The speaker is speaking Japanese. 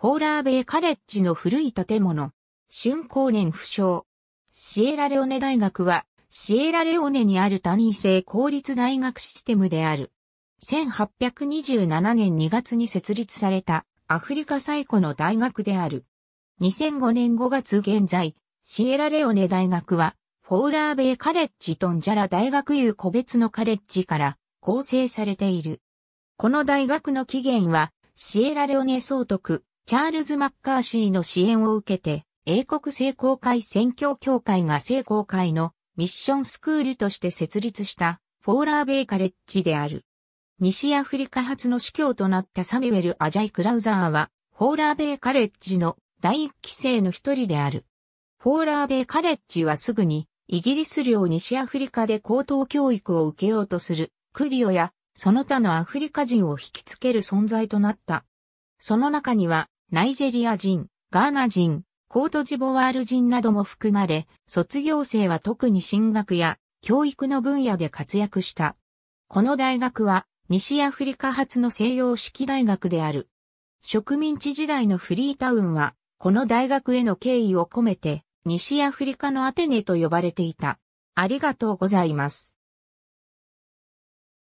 ホーラーベイカレッジの古い建物。春光年不詳。シエラレオネ大学は、シエラレオネにある単位制公立大学システムである。1827年2月に設立されたアフリカ最古の大学である。2005年5月現在、シエラレオネ大学は、フォーラーベイカレッジとんじゃら大学有個別のカレッジから構成されている。この大学の起源は、シエラレオネ総督、チャールズ・マッカーシーの支援を受けて、英国聖公会宣教協会が聖公会のミッションスクールとして設立したフォーラーベイカレッジである。西アフリカ発の司教となったサミュエル・アジャイ・クラウザーは、フォーラーベイカレッジの第一期生の一人である。フォーラーベイカレッジはすぐに、イギリス領西アフリカで高等教育を受けようとする、クリオや、その他のアフリカ人を引きつける存在となった。その中には、ナイジェリア人、ガーナ人、コートジボワール人なども含まれ、卒業生は特に進学や教育の分野で活躍した。この大学は西アフリカ発の西洋式大学である。植民地時代のフリータウンは、この大学への敬意を込めて、西アフリカのアテネと呼ばれていた。ありがとうございます。